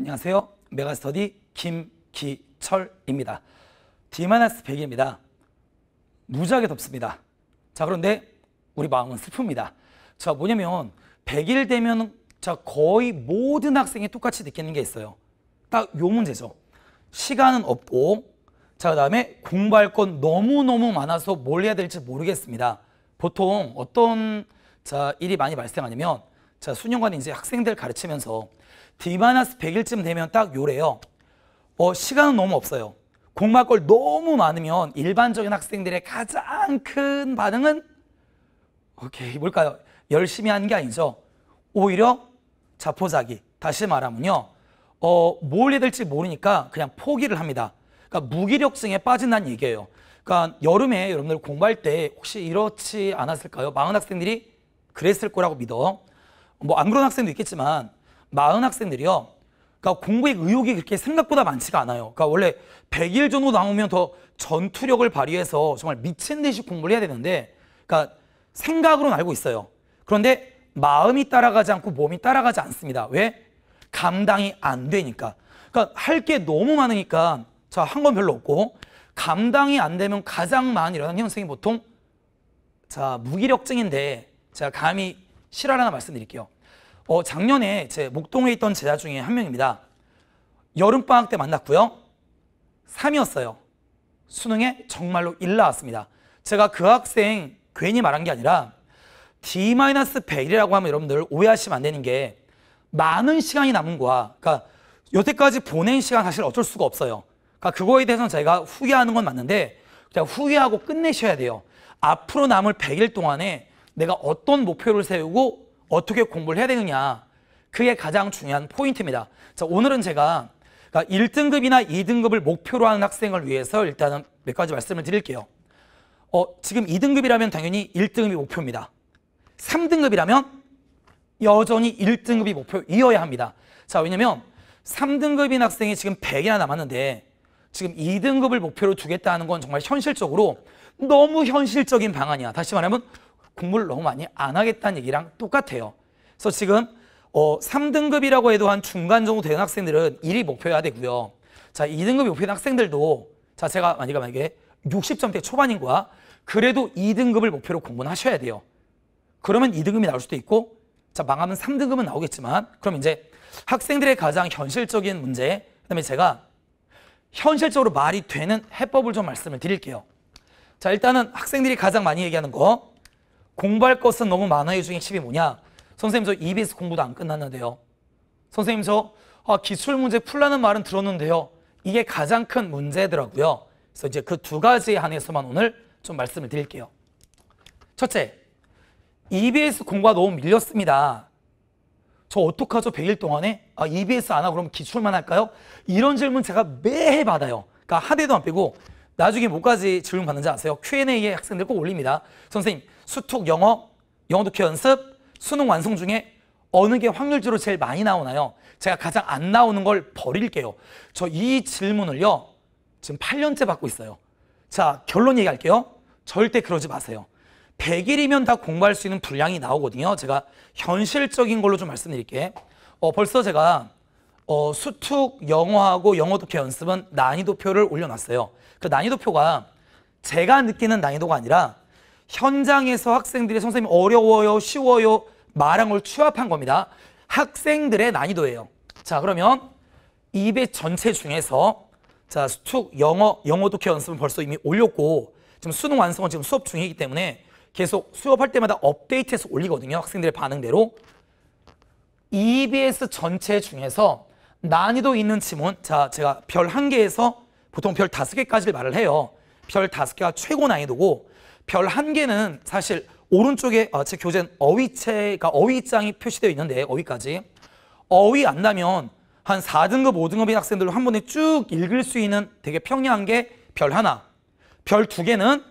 안녕하세요. 메가스터디 김기철입니다. D-100입니다. 무지하게 덥습니다. 자, 그런데 우리 마음은 슬픕니다. 자, 뭐냐면 100일 되면 자, 거의 모든 학생이 똑같이 느끼는 게 있어요. 딱 요 문제죠. 시간은 없고 자, 그다음에 공부할 건 너무너무 많아서 뭘 해야 될지 모르겠습니다. 보통 어떤 자, 일이 많이 발생하냐면 자, 수년간 이제 학생들 가르치면서 D-100일쯤 되면 딱 요래요. 어, 시간은 너무 없어요. 공부할 걸 너무 많으면 일반적인 학생들의 가장 큰 반응은 오케이 뭘까요? 열심히 하는 게 아니죠. 오히려 자포자기. 다시 말하면요. 어, 뭘 해야 될지 모르니까 그냥 포기를 합니다. 그러니까 무기력증에 빠진다는 얘기예요. 그러니까 여름에 여러분들 공부할 때 혹시 이렇지 않았을까요? 많은 학생들이 그랬을 거라고 믿어. 뭐 안 그런 학생도 있겠지만 많은 학생들이요. 그러니까 공부의 의욕이 그렇게 생각보다 많지가 않아요. 그러니까 원래 100일 정도 나오면 더 전투력을 발휘해서 정말 미친 듯이 공부를 해야 되는데 그러니까 생각으로는 알고 있어요. 그런데 마음이 따라가지 않고 몸이 따라가지 않습니다. 왜? 감당이 안 되니까. 그러니까 할 게 너무 많으니까 자, 한 건 별로 없고 감당이 안 되면 가장 많이 일어나는 현상이 보통 자, 무기력증인데 제가 감히 실화를 하나 말씀드릴게요. 어, 작년에 제 목동에 있던 제자 중에 한 명입니다. 여름방학 때 만났고요. 3이었어요. 수능에 정말로 1 나왔습니다. 제가 그 학생 괜히 말한 게 아니라 D-100이라고 하면 여러분들 오해하시면 안 되는 게 많은 시간이 남은 거야. 그러니까 여태까지 보낸 시간 사실 어쩔 수가 없어요. 그러니까 그거에 대해서는 저희가 후회하는 건 맞는데 그냥 후회하고 끝내셔야 돼요. 앞으로 남을 100일 동안에 내가 어떤 목표를 세우고 어떻게 공부를 해야 되느냐 그게 가장 중요한 포인트입니다. 자 오늘은 제가 그러니까 1등급이나 2등급을 목표로 하는 학생을 위해서 일단은 몇 가지 말씀을 드릴게요. 어, 지금 2등급이라면 당연히 1등급이 목표입니다. 3등급이라면 여전히 1등급이 목표이어야 합니다. 자, 왜냐면 3등급인 학생이 지금 100이나 남았는데 지금 2등급을 목표로 두겠다는 건 정말 현실적으로 너무 현실적인 방안이야. 다시 말하면 공부를 너무 많이 안 하겠다는 얘기랑 똑같아요. 그래서 지금 어, 3등급이라고 해도 한 중간 정도 되는 학생들은 1위 목표여야 되고요. 자, 2등급 목표인 학생들도 자, 제가 만약에 만약에 60점대 초반인 거야. 그래도 2등급을 목표로 공부는 하셔야 돼요. 그러면 2등급이 나올 수도 있고 자, 망하면 3등급은 나오겠지만 그럼 이제 학생들의 가장 현실적인 문제 그다음에 제가 현실적으로 말이 되는 해법을 좀 말씀을 드릴게요. 자, 일단은 학생들이 가장 많이 얘기하는 거 공부할 것은 너무 많아요 중에 팁이 뭐냐? 선생님 저 EBS 공부도 안 끝났는데요. 선생님 저 아, 기출 문제 풀라는 말은 들었는데요. 이게 가장 큰 문제더라고요. 그래서 이제 그 두 가지에 한해서만 오늘 좀 말씀을 드릴게요. 첫째, EBS 공부가 너무 밀렸습니다. 저 어떡하죠? 100일 동안에? 아, EBS 안 하고 그럼 기출만 할까요? 이런 질문 제가 매해 받아요. 그러니까 한 대도 안 빼고 나중에 뭐까지 질문 받는지 아세요? Q&A에 학생들 꼭 올립니다. 선생님, 수톡 영어, 영어 독해 연습, 수능 완성 중에 어느 게 확률적으로 제일 많이 나오나요? 제가 가장 안 나오는 걸 버릴게요. 저 이 질문을요. 지금 8년째 받고 있어요. 자, 결론 얘기할게요. 절대 그러지 마세요. 100일이면 다 공부할 수 있는 분량이 나오거든요. 제가 현실적인 걸로 좀 말씀드릴게. 어, 벌써 제가 어, 수특 영어하고 영어 독해 연습은 난이도표를 올려놨어요. 그 난이도표가 제가 느끼는 난이도가 아니라 현장에서 학생들이 선생님 어려워요, 쉬워요 말한 걸 취합한 겁니다. 학생들의 난이도예요. 자, 그러면 2 0 전체 중에서 자, 수축 영어, 영어 독해 연습은 벌써 이미 올렸고 지금 수능 완성은 지금 수업 중이기 때문에 계속 수업할 때마다 업데이트해서 올리거든요. 학생들의 반응대로. EBS 전체 중에서 난이도 있는 지문, 자, 제가 별 한개에서 보통 별 다섯 개까지를 말을 해요. 별 다섯 개가 최고 난이도고 별한 개는 사실 오른쪽에 어, 제 교재는 어휘체가 어휘장이 표시되어 있는데 어휘까지 어휘 안다면한 4등급, 5등급의 학생들로 한 번에 쭉 읽을 수 있는 되게 평이한 게 별 하나 별 두 개는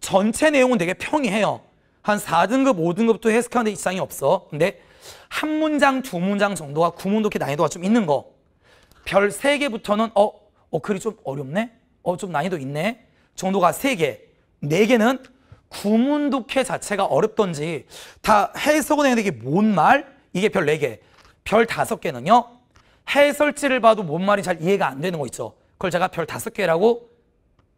전체 내용은 되게 평이해요 한 4등급, 5등급도 해석하는데 이상이 없어 근데 한 문장, 두 문장 정도가 구문 독해 난이도가 좀 있는 거별 세개부터는 어, 어 글이 좀 어렵네? 어, 좀 난이도 있네? 정도가 세개네개는 구문독해 자체가 어렵던지 다 해석은 해야 되 이게 뭔 말? 이게 별 4개. 별 5개는요. 해설지를 봐도 뭔 말이 잘 이해가 안 되는 거 있죠. 그걸 제가 별 5개라고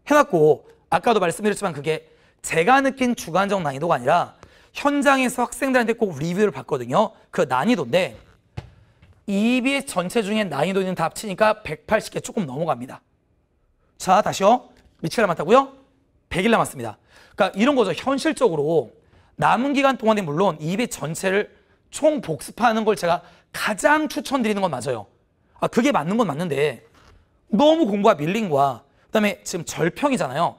해놨고 아까도 말씀드렸지만 그게 제가 느낀 주관적 난이도가 아니라 현장에서 학생들한테 꼭 리뷰를 받거든요. 그 난이도인데 EBS 전체 중에 난이도 는다 합치니까 180개 조금 넘어갑니다. 자, 다시요. 며칠 남았다고요? 100일 남았습니다. 그러니까 이런 거죠. 현실적으로 남은 기간 동안에 물론 2배 전체를 총 복습하는 걸 제가 가장 추천드리는 건 맞아요. 아, 그게 맞는 건 맞는데 너무 공부가 밀린 거야. 그다음에 지금 절평이잖아요.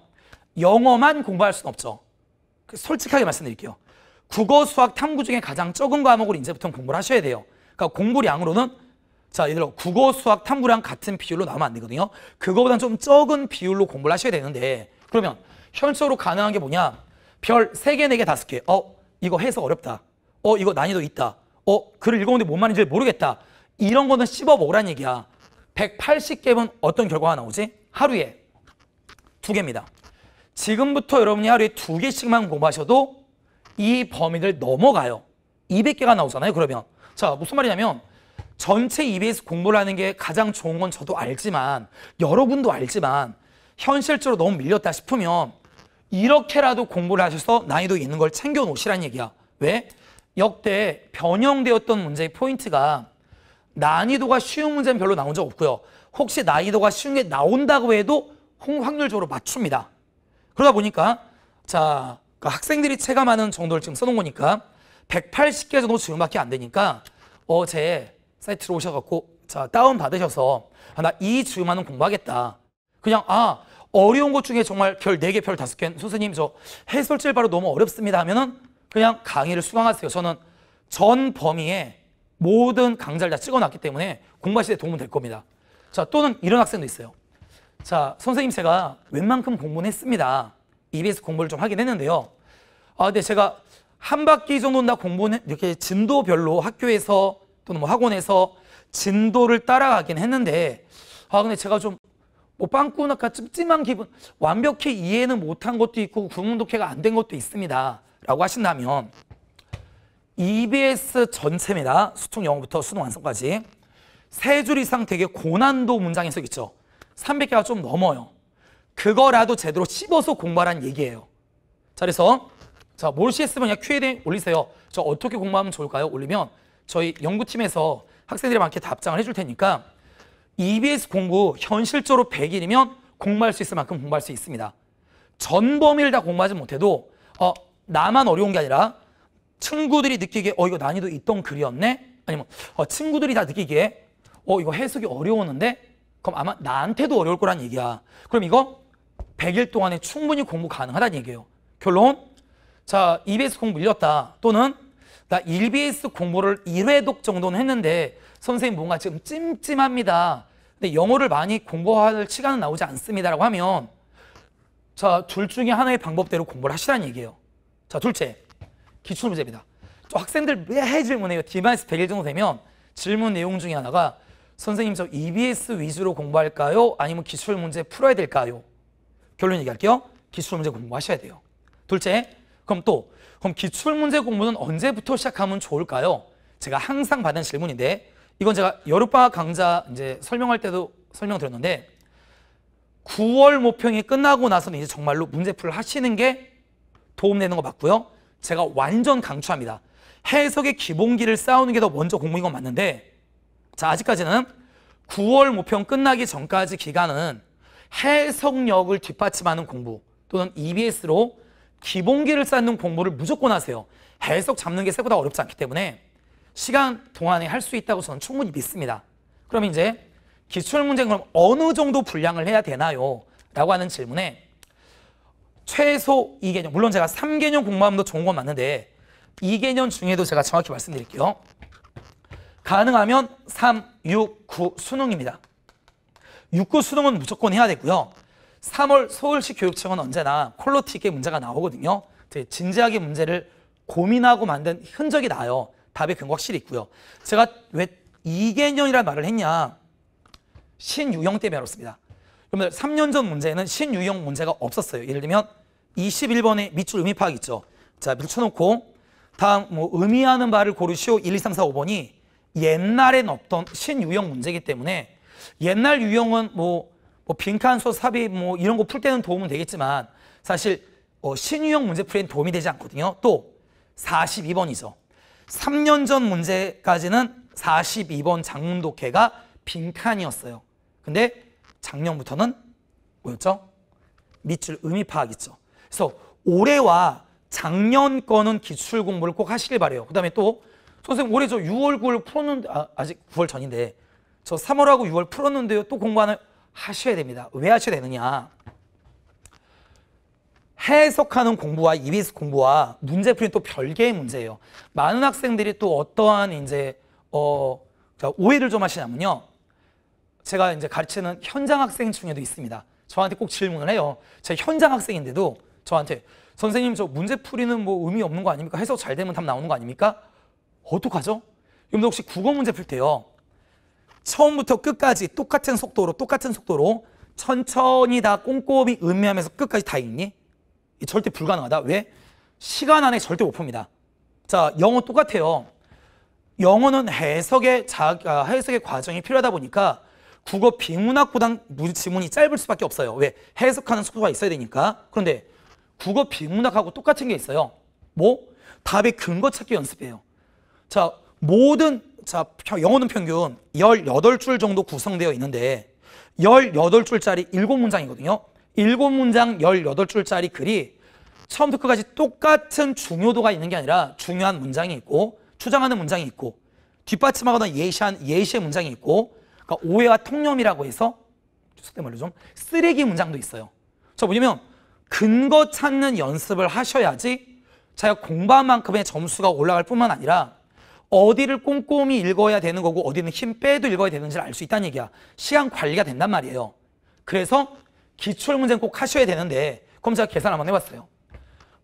영어만 공부할 수는 없죠. 그 솔직하게 말씀드릴게요. 국어, 수학, 탐구 중에 가장 적은 과목을 이제부터 공부를 하셔야 돼요. 그러니까 공부량으로는 자, 예를 들어 국어, 수학, 탐구랑 같은 비율로 나오면 안 되거든요. 그거보다는 좀 적은 비율로 공부를 하셔야 되는데 그러면 현수로 가능한 게 뭐냐? 별 3개, 4개, 5개. 어, 이거 해석 어렵다. 어, 이거 난이도 있다. 어, 글을 읽어보는데 뭔 말인지 모르겠다. 이런 거는 씹어 먹으란 얘기야. 180개면 어떤 결과가 나오지? 하루에 두 개입니다. 지금부터 여러분이 하루에 두 개씩만 공부하셔도 이 범위를 넘어가요. 200개가 나오잖아요, 그러면. 자, 무슨 말이냐면 전체 EBS 공부를 하는 게 가장 좋은 건 저도 알지만 여러분도 알지만 현실적으로 너무 밀렸다 싶으면 이렇게라도 공부를 하셔서 난이도 있는 걸 챙겨 놓으시란 얘기야. 왜? 역대 변형되었던 문제의 포인트가 난이도가 쉬운 문제는 별로 나온 적 없고요. 혹시 난이도가 쉬운 게 나온다고 해도 확률적으로 맞춥니다. 그러다 보니까 자 그러니까 학생들이 체감하는 정도를 지금 써놓은 거니까 180개 정도 지금밖에 안 되니까 어제 사이트로 오셔갖고 자 다운 받으셔서 아, 나이 주요만은 공부하겠다. 그냥 아 어려운 것 중에 정말 별 4개, 별 5개 선생님 저 해설질 바로 너무 어렵습니다 하면은 그냥 강의를 수강하세요. 저는 전 범위에 모든 강좌를 다 찍어놨기 때문에 공부하실때 도움은 될 겁니다. 자 또는 이런 학생도 있어요. 자 선생님 제가 웬만큼 공부는 했습니다. EBS 공부를 좀 하긴 했는데요. 아 근데 제가 한 바퀴 정도는 다 공부는 이렇게 진도별로 학교에서 또는 뭐 학원에서 진도를 따라가긴 했는데 아 근데 제가 좀뭐 빵꾸나 찜찜한 기분 완벽히 이해는 못한 것도 있고 구문독해가 안 된 것도 있습니다. 라고 하신다면 EBS 전체입니다. 수능 영어부터 수능 완성까지 세 줄 이상 되게 고난도 문장 해석 있죠. 300개가 좀 넘어요. 그거라도 제대로 씹어서 공부하라는 얘기예요. 자 그래서 자, 뭘 시했으면 그냥 Q&A 올리세요. 저 어떻게 공부하면 좋을까요? 올리면 저희 연구팀에서 학생들이 많게 답장을 해줄 테니까 EBS 공부 현실적으로 100일이면 공부할 수 있을 만큼 공부할 수 있습니다. 전 범위를 다 공부하지 못해도 어 나만 어려운 게 아니라 친구들이 느끼기에 어 이거 난이도 있던 글이었네 아니면 어 친구들이 다 느끼기에 어 이거 해석이 어려웠는데 그럼 아마 나한테도 어려울 거란 얘기야. 그럼 이거 100일 동안에 충분히 공부 가능하다는 얘기예요. 결론 자 EBS 공부 밀렸다 또는 나 1BS 공부를 1회독 정도는 했는데 선생님 뭔가 지금 찜찜합니다. 근데 영어를 많이 공부할 시간은 나오지 않습니다라고 하면 자, 둘 중에 하나의 방법대로 공부를 하시라는 얘기예요. 자, 둘째. 기출 문제입니다. 저 학생들 매 질문해요. 디마이스 100일 정도 되면 질문 내용 중에 하나가 선생님 저 EBS 위주로 공부할까요? 아니면 기출 문제 풀어야 될까요? 결론 얘기할게요. 기출 문제 공부하셔야 돼요. 둘째, 그럼 또 그럼 기출문제 공부는 언제부터 시작하면 좋을까요? 제가 항상 받은 질문인데 이건 제가 여름방학 강좌 이제 설명할 때도 설명드렸는데 9월 모평이 끝나고 나서는 이제 정말로 문제풀을 하시는 게 도움되는 거 맞고요. 제가 완전 강추합니다. 해석의 기본기를 쌓는 게 더 먼저 공부인 건 맞는데 자 아직까지는 9월 모평 끝나기 전까지 기간은 해석력을 뒷받침하는 공부 또는 EBS로 기본기를 쌓는 공부를 무조건 하세요. 해석 잡는 게 생각보다 어렵지 않기 때문에 시간 동안에 할 수 있다고 저는 충분히 믿습니다. 그럼 이제 기출문제는 그럼 어느 정도 분량을 해야 되나요? 라고 하는 질문에 최소 2개년, 물론 제가 3개년 공부하면 좋은 건 맞는데 2개년 중에도 제가 정확히 말씀드릴게요. 가능하면 3, 6, 9 수능입니다. 6, 9 수능은 무조건 해야 되고요. 3월 서울시 교육청은 언제나 콜로티 있게 문제가 나오거든요. 되게 진지하게 문제를 고민하고 만든 흔적이 나요. 답의 근거 확실히 있고요. 제가 왜 2개년이라는 말을 했냐. 신유형 때문에 알았습니다. 그러면 3년 전 문제는 신유형 문제가 없었어요. 예를 들면 21번에 밑줄 의미 파악 있죠. 자, 밀쳐놓고 다음 뭐 의미하는 말을 고르시오 1, 2, 3, 4, 5번이 옛날엔 없던 신유형 문제이기 때문에 옛날 유형은 뭐뭐 빈칸소 삽입 뭐 이런 거 풀 때는 도움은 되겠지만 사실 어, 신유형 문제 풀이엔 도움이 되지 않거든요. 또 42번이죠. 3년 전 문제까지는 42번 장문독해가 빈칸이었어요. 근데 작년부터는 뭐였죠? 밑줄 의미 파악 있죠. 그래서 올해와 작년 거는 기출 공부를 꼭 하시길 바래요. 그다음에 또 선생님 올해 저 6월 9월 풀었는데 아, 아직 9월 전인데 저 3월하고 6월 풀었는데요. 또 공부 하는 하셔야 됩니다. 왜 하셔야 되느냐? 해석하는 공부와 이비스 공부와 문제풀이 또 별개의 문제예요. 많은 학생들이 또 어떠한 이제 어 오해를 좀 하시냐면요. 제가 이제 가르치는 현장 학생 중에도 있습니다. 저한테 꼭 질문을 해요. 제 현장 학생인데도 저한테 선생님 저 문제풀이는 뭐 의미 없는 거 아닙니까? 해석 잘 되면 답 나오는 거 아닙니까? 어떡하죠? 여러분 혹시 국어 문제 풀 때요. 처음부터 끝까지 똑같은 속도로 똑같은 속도로 천천히 다 꼼꼼히 음미하면서 끝까지 다 읽니? 절대 불가능하다. 왜? 시간 안에 절대 못 풉니다. 자, 영어 똑같아요. 영어는 해석의 자, 아, 해석의 과정이 필요하다 보니까 국어 비문학보단 지문이 짧을 수밖에 없어요. 왜? 해석하는 속도가 있어야 되니까. 그런데 국어 비문학하고 똑같은 게 있어요. 뭐? 답의 근거 찾기 연습이에요. 자, 모든 자, 영어는 평균 18줄 정도 구성되어 있는데 18줄짜리 7문장이거든요. 7문장 18줄짜리 글이 처음부터 끝까지 똑같은 중요도가 있는 게 아니라 중요한 문장이 있고 추정하는 문장이 있고 뒷받침하거나 예시한 예시의 문장이 있고 그러니까 오해와 통념이라고 해서 속된 말로 좀 쓰레기 문장도 있어요. 자, 뭐냐면 근거 찾는 연습을 하셔야지 자기가 공부한 만큼의 점수가 올라갈 뿐만 아니라 어디를 꼼꼼히 읽어야 되는 거고 어디는 힘 빼도 읽어야 되는지를 알 수 있다는 얘기야. 시간 관리가 된단 말이에요. 그래서 기출 문제는 꼭 하셔야 되는데 그럼 제가 계산 한번 해봤어요.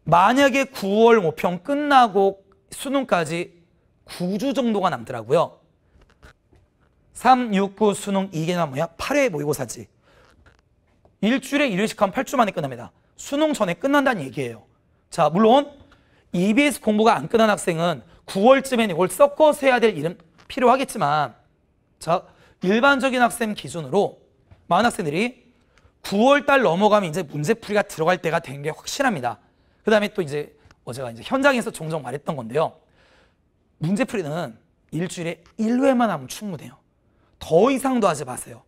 만약에 9월 모평 끝나고 수능까지 9주 정도가 남더라고요. 3, 6, 9 수능 2개나 뭐야? 8회 모의고사지. 일주일에 1회씩 하면 8주 만에 끝납니다. 수능 전에 끝난다는 얘기예요. 자, 물론 EBS 공부가 안 끝난 학생은 9월쯤엔 이걸 섞어서 해야 될 일은 필요하겠지만 자 일반적인 학생 기준으로 많은 학생들이 9월달 넘어가면 이제 문제풀이가 들어갈 때가 된 게 확실합니다. 그 다음에 또 이제 어제가 이제 현장에서 종종 말했던 건데요. 문제풀이는 일주일에 1회만 하면 충분해요. 더 이상도 하지 마세요.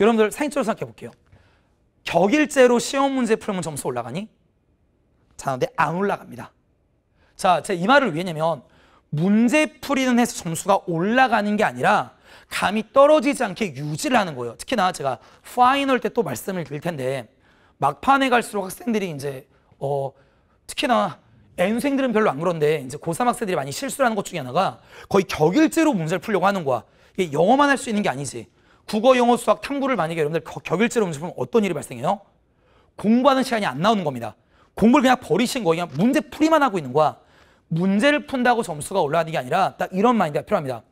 여러분들 상식적으로 생각해 볼게요. 격일제로 시험 문제 풀면 점수 올라가니? 자, 근데 안 올라갑니다. 자, 제가 이 말을 왜냐면 문제풀이는 해서 점수가 올라가는 게 아니라 감이 떨어지지 않게 유지를 하는 거예요. 특히나 제가 파이널 때 또 말씀을 드릴 텐데 막판에 갈수록 학생들이 이제 어 특히나 N생들은 별로 안 그런데 이제 고3 학생들이 많이 실수를 하는 것 중에 하나가 거의 격일제로 문제를 풀려고 하는 거야. 이게 영어만 할 수 있는 게 아니지. 국어, 영어, 수학, 탐구를 만약에 여러분들 격일제로 문제 풀면 어떤 일이 발생해요? 공부하는 시간이 안 나오는 겁니다. 공부를 그냥 버리신 거예요. 그냥 문제 풀이만 하고 있는 거야. 문제를 푼다고 점수가 올라가는 게 아니라 딱 이런 마인드가 필요합니다.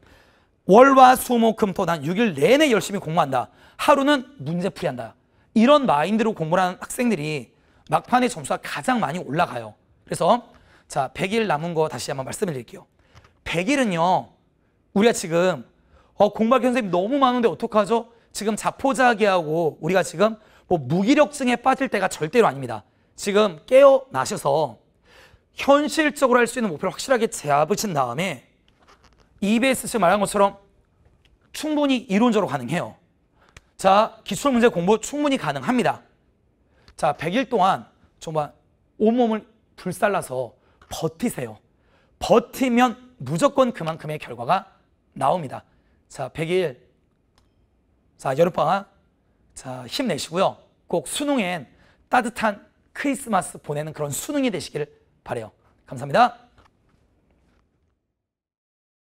월화 수목금토 난 6일 내내 열심히 공부한다. 하루는 문제풀이 한다. 이런 마인드로 공부를 하는 학생들이 막판에 점수가 가장 많이 올라가요. 그래서 자 100일 남은 거 다시 한번 말씀드릴게요. 100일은요. 우리가 지금 어, 공부할 선생님 너무 많은데 어떡하죠? 지금 자포자기하고 우리가 지금 뭐 무기력증에 빠질 때가 절대로 아닙니다. 지금 깨어나셔서 현실적으로 할 수 있는 목표를 확실하게 잡으신 다음에 EBS 지금 말한 것처럼 충분히 이론적으로 가능해요. 자, 기출문제 공부 충분히 가능합니다. 자, 100일 동안 정말 온몸을 불살라서 버티세요. 버티면 무조건 그만큼의 결과가 나옵니다. 자, 100일. 자, 여름방학. 자, 힘내시고요. 꼭 수능엔 따뜻한 크리스마스 보내는 그런 수능이 되시기를 바래요. 감사합니다.